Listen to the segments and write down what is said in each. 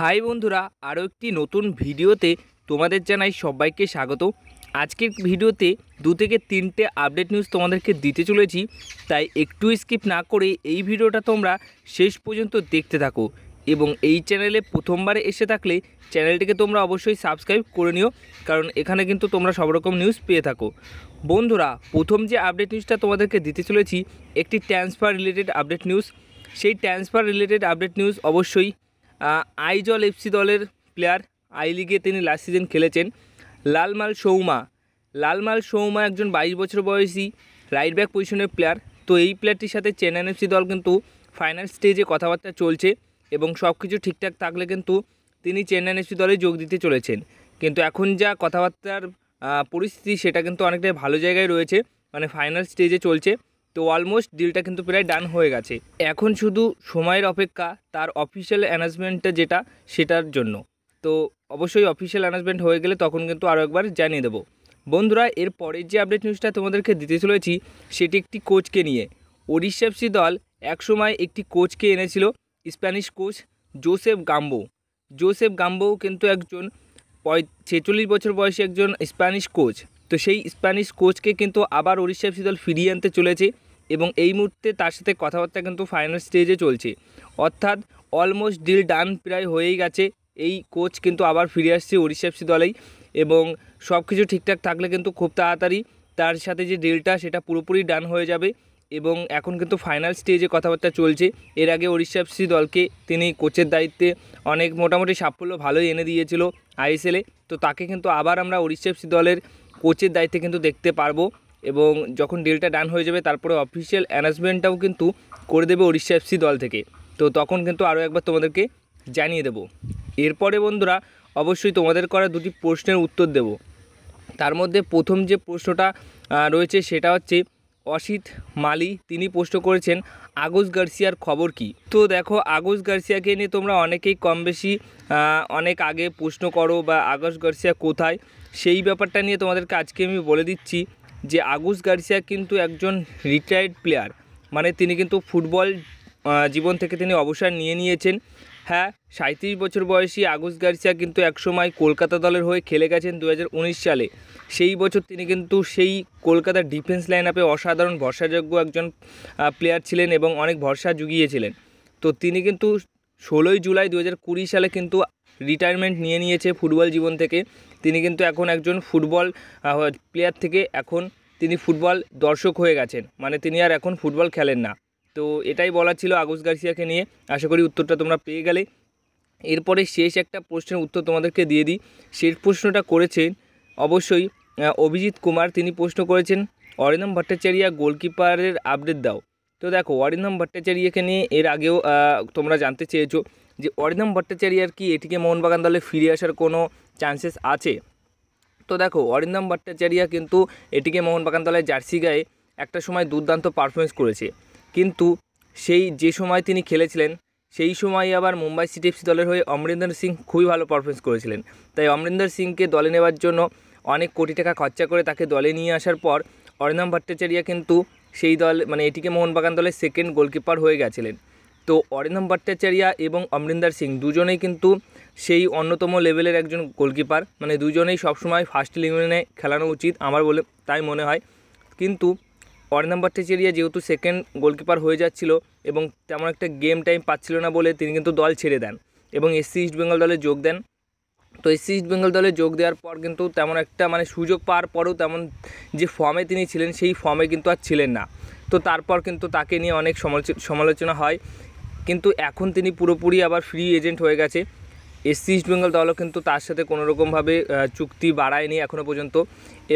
high বন্ধুরা আরও একটি নতুন ভিডিওতে তোমাদের জানাই সবাইকে স্বাগত আজকের ভিডিওতে দু থেকে তিনটে আপডেট নিউজ তোমাদেরকে দিতে চলেছি তাই একটু স্কিপ না করে এই ভিডিওটা তোমরা শেষ পর্যন্ত দেখতে থাকো এবং এই চ্যানেলে প্রথমবারে এসে থাকলে চ্যানেলটিকে তোমরা অবশ্যই সাবস্ক্রাইব করে নিও কারণ এখানে কিন্তু তোমরা সব রকম নিউজ পেয়ে থাকো বন্ধুরা প্রথম যে আপডেট নিউজটা তোমাদেরকে দিতে চলেছি একটি ট্রান্সফার রিলেটেড আপডেট নিউজ সেই ট্রান্সফার রিলেটেড আপডেট নিউজ অবশ্যই আইজল এফসি দলের প্লেয়ার আই লিগে তিনি লাস্ট সিজন খেলেছেন লালমাল সৌমা লালমাল সৌমা একজন বাইশ বছর বয়সী রাইট ব্যাক পজিশনের প্লেয়ার তো এই প্লেয়ারটির সাথে চেন্নাইন এফসি দল কিন্তু ফাইনাল স্টেজে কথাবার্তা চলছে এবং সব কিছু ঠিকঠাক থাকলে কিন্তু তিনি চেন্নাইন এফসি দলে যোগ দিতে চলেছেন কিন্তু এখন যা কথাবার্তার পরিস্থিতি সেটা কিন্তু অনেকটাই ভালো জায়গায় রয়েছে মানে ফাইনাল স্টেজে চলছে তো অলমোস্ট ডিলটা কিন্তু প্রায় ডান হয়ে গেছে এখন শুধু সময়ের অপেক্ষা তার অফিসিয়াল অ্যানাউন্সমেন্টটা যেটা সেটার জন্য তো অবশ্যই অফিসিয়াল অ্যানাউন্সমেন্ট হয়ে গেলে তখন কিন্তু আরও একবার জানিয়ে দেবো বন্ধুরা এর পরের যে আপডেট নিউজটা তোমাদেরকে দিতে চলেছি সেটি একটি কোচকে নিয়ে ওড়িশা এফসি দল একসময় একটি কোচকে এনেছিল Spanish coach Josep Gombau Josep Gombau কিন্তু একজন ছেচল্লিশ বছর বয়সী একজন স্প্যানিশ কোচ তো সেই স্প্যানিশ কোচকে কিন্তু আবার ওড়িশা এফসি দল ফিরিয়ে আনতে চলেছে এবং এই মুহূর্তে তার সাথে কথাবার্তা কিন্তু ফাইনাল স্টেজে চলছে অর্থাৎ অলমোস্ট ডিল ডান প্রায় হয়েই গেছে এই কোচ কিন্তু আবার ফিরে আসছে এফসি দলেই এবং সব কিছু ঠিকঠাক থাকলে কিন্তু খুব তাড়াতাড়ি তার সাথে যে ডিলটা সেটা পুরোপুরি ডান হয়ে যাবে এবং এখন কিন্তু ফাইনাল স্টেজে কথাবার্তা চলছে এর আগে এফসি দলকে তিনি কোচের দায়িত্বে অনেক মোটামুটি সাফল্য ভালোই এনে দিয়েছিল আইএসএলে তো তাকে কিন্তু আবার আমরা এফসি দলের কোচের দায়িত্বে কিন্তু দেখতে পারবো এবং যখন ডিলটা ডান হয়ে যাবে তারপরে অফিসিয়াল অ্যানাউন্সমেন্টটাও কিন্তু করে দেবে ওড়িশা এফসি দল থেকে তো তখন কিন্তু আরও একবার তোমাদেরকে জানিয়ে দেব এরপরে বন্ধুরা অবশ্যই তোমাদের করা দুটি প্রশ্নের উত্তর দেব তার মধ্যে প্রথম যে প্রশ্নটা রয়েছে সেটা হচ্ছে অসিত মালি তিনি প্রশ্ন করেছেন আগস গার্সিয়ার খবর কি তো দেখো আগস গার্সিয়াকে নিয়ে তোমরা অনেকেই কম বেশি অনেক আগে প্রশ্ন করো বা আগস গার্সিয়া কোথায় সেই ব্যাপারটা নিয়ে তোমাদেরকে আজকে আমি বলে দিচ্ছি যে আগুস গার্সিয়া কিন্তু একজন রিটায়ার্ড প্লেয়ার মানে তিনি কিন্তু ফুটবল জীবন থেকে তিনি অবসর নিয়ে নিয়েছেন হ্যাঁ সাঁত্রিশ বছর বয়সী আগুস গার্সিয়া কিন্তু একসময় কলকাতা দলের হয়ে খেলে গেছেন দু সালে সেই বছর তিনি কিন্তু সেই কলকাতার ডিফেন্স লাইন আপে অসাধারণ ভরসাযোগ্য একজন প্লেয়ার ছিলেন এবং অনেক ভরসা জুগিয়েছিলেন তো তিনি কিন্তু ষোলোই জুলাই দু সালে কিন্তু রিটায়ারমেন্ট নিয়ে নিয়েছে ফুটবল জীবন থেকে তিনি কিন্তু এখন একজন ফুটবল প্লেয়ার থেকে এখন তিনি ফুটবল দর্শক হয়ে গেছেন মানে তিনি আর এখন ফুটবল খেলেন না তো এটাই বলা ছিল আগুস গার্সিয়াকে নিয়ে আশা করি উত্তরটা তোমরা পেয়ে গেলে এরপরে শেষ একটা প্রশ্নের উত্তর তোমাদেরকে দিয়ে দিই শেষ প্রশ্নটা করেছেন অবশ্যই অভিজিৎ কুমার তিনি প্রশ্ন করেছেন অরিন্দম ভট্টাচার্যা গোলকিপারের আপডেট দাও তো দেখো অরিন্দম ভট্টাচার্যাকে নিয়ে এর আগেও তোমরা জানতে চেয়েছো যে অরিন্দম ভট্টাচার্যার কি এটিকে মোহনবাগান দলে ফিরে আসার কোনো চান্সেস আছে তো দেখো অরিন্দম ভট্টাচার্যা কিন্তু এটিকে মোহনবাগান দলের জার্সি গায়ে একটা সময় দুর্দান্ত পারফরমেন্স করেছে কিন্তু সেই যে সময় তিনি খেলেছিলেন সেই সময় আবার মুম্বাই এফসি দলের হয়ে অমরিন্দর সিং খুবই ভালো পারফরমেন্স করেছিলেন তাই অমরিন্দর সিংকে দলে নেওয়ার জন্য অনেক কোটি টাকা খরচা করে তাকে দলে নিয়ে আসার পর অরিন্দম ভট্টাচার্যা কিন্তু সেই দল মানে এটিকে মোহনবাগান দলের সেকেন্ড গোলকিপার হয়ে গেছিলেন তো অরিন্দম ভট্টাচার্যা এবং অমরিন্দর সিং দুজনেই কিন্তু সেই অন্যতম লেভেলের একজন গোলকিপার মানে দুজনেই সবসময় ফার্স্ট ইলেভেনে খেলানো উচিত আমার বলে তাই মনে হয় কিন্তু নাম্বার টেচেরিয়া যেহেতু সেকেন্ড গোলকিপার হয়ে যাচ্ছিল এবং তেমন একটা গেম টাইম পাচ্ছিল না বলে তিনি কিন্তু দল ছেড়ে দেন এবং এসসি বেঙ্গল দলে যোগ দেন তো এসসি বেঙ্গল দলে যোগ দেওয়ার পর কিন্তু তেমন একটা মানে সুযোগ পাওয়ার পরেও তেমন যে ফর্মে তিনি ছিলেন সেই ফর্মে কিন্তু আর ছিলেন না তো তারপর কিন্তু তাকে নিয়ে অনেক সমালোচনা হয় কিন্তু এখন তিনি পুরোপুরি আবার ফ্রি এজেন্ট হয়ে গেছে এসসি ইস্ট বেঙ্গল দলও কিন্তু তার সাথে কোনোরকমভাবে চুক্তি বাড়ায়নি এখনও পর্যন্ত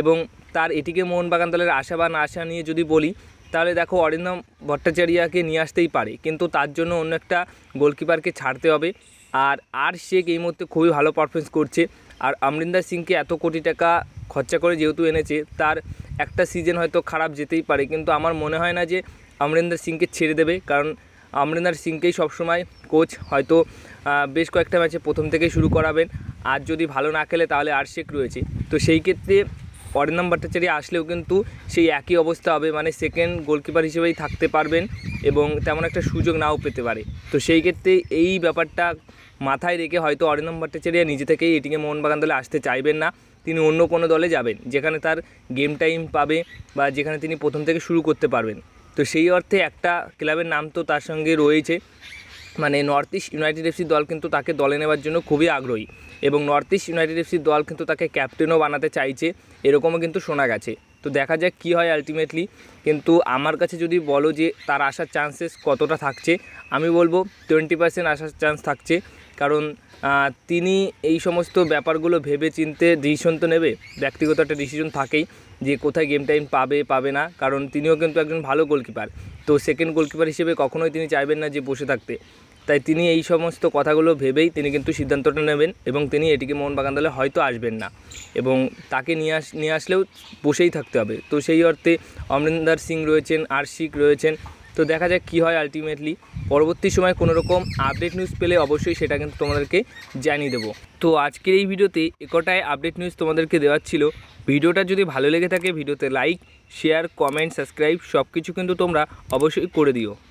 এবং তার এটিকে মোহনবাগান দলের আশা বা না আশা নিয়ে যদি বলি তাহলে দেখো অরিন্দম ভট্টাচার্যকে নিয়ে আসতেই পারে কিন্তু তার জন্য অন্য একটা গোলকিপারকে ছাড়তে হবে আর আর শেখ এই মুহূর্তে খুবই ভালো পারফরমেন্স করছে আর অমরিন্দার সিংকে এত কোটি টাকা খরচা করে যেহেতু এনেছে তার একটা সিজন হয়তো খারাপ যেতেই পারে কিন্তু আমার মনে হয় না যে অমরিন্দর সিংকে ছেড়ে দেবে কারণ অমরেন্দ্র সিংকেই সবসময় কোচ হয়তো বেশ কয়েকটা ম্যাচে প্রথম থেকেই শুরু করাবেন আর যদি ভালো না খেলে তাহলে আর্শেক রয়েছে তো সেই ক্ষেত্রে অরিন্দম ভট্টাচার্য আসলেও কিন্তু সেই একই অবস্থা হবে মানে সেকেন্ড গোলকিপার হিসেবেই থাকতে পারবেন এবং তেমন একটা সুযোগ নাও পেতে পারে তো সেই ক্ষেত্রে এই ব্যাপারটা মাথায় রেখে হয়তো অরিন্দম ভট্টাচার্য নিজে থেকেই এটিকে মোহনবাগান দলে আসতে চাইবেন না তিনি অন্য কোনো দলে যাবেন যেখানে তার গেম টাইম পাবে বা যেখানে তিনি প্রথম থেকে শুরু করতে পারবেন তো সেই অর্থে একটা ক্লাবের নাম তো তার সঙ্গে রয়েছে মানে নর্থ ইস্ট ইউনাইটেড এফসি দল কিন্তু তাকে দলে নেওয়ার জন্য খুবই আগ্রহী এবং নর্থ ইস্ট ইউনাইটেড এফসি দল কিন্তু তাকে ক্যাপ্টেনও বানাতে চাইছে এরকমও কিন্তু শোনা গেছে তো দেখা যাক কি হয় আলটিমেটলি কিন্তু আমার কাছে যদি বলো যে তার আসার চান্সেস কতটা থাকছে আমি বলবো টোয়েন্টি পার্সেন্ট আসার চান্স থাকছে কারণ তিনি এই সমস্ত ব্যাপারগুলো ভেবে চিনতে ডিসিশন তো নেবে ব্যক্তিগত একটা ডিসিশন থাকেই যে কোথায় গেম টাইম পাবে পাবে না কারণ তিনিও কিন্তু একজন ভালো গোলকিপার তো সেকেন্ড গোলকিপার হিসেবে কখনোই তিনি চাইবেন না যে বসে থাকতে তাই তিনি এই সমস্ত কথাগুলো ভেবেই তিনি কিন্তু সিদ্ধান্তটা নেবেন এবং তিনি এটিকে বাগান দলে হয়তো আসবেন না এবং তাকে নিয়ে আস নিয়ে আসলেও বসেই থাকতে হবে তো সেই অর্থে অমরিন্দর সিং রয়েছেন আর শিখ রয়েছেন তো দেখা যাক কী হয় আলটিমেটলি পরবর্তী সময় কোনো রকম আপডেট নিউজ পেলে অবশ্যই সেটা কিন্তু তোমাদেরকে জানিয়ে দেবো তো আজকের এই ভিডিওতে একটাই আপডেট নিউজ তোমাদেরকে দেওয়ার ছিল ভিডিওটা যদি ভালো লেগে থাকে ভিডিওতে লাইক শেয়ার কমেন্ট সাবস্ক্রাইব সব কিছু কিন্তু তোমরা অবশ্যই করে দিও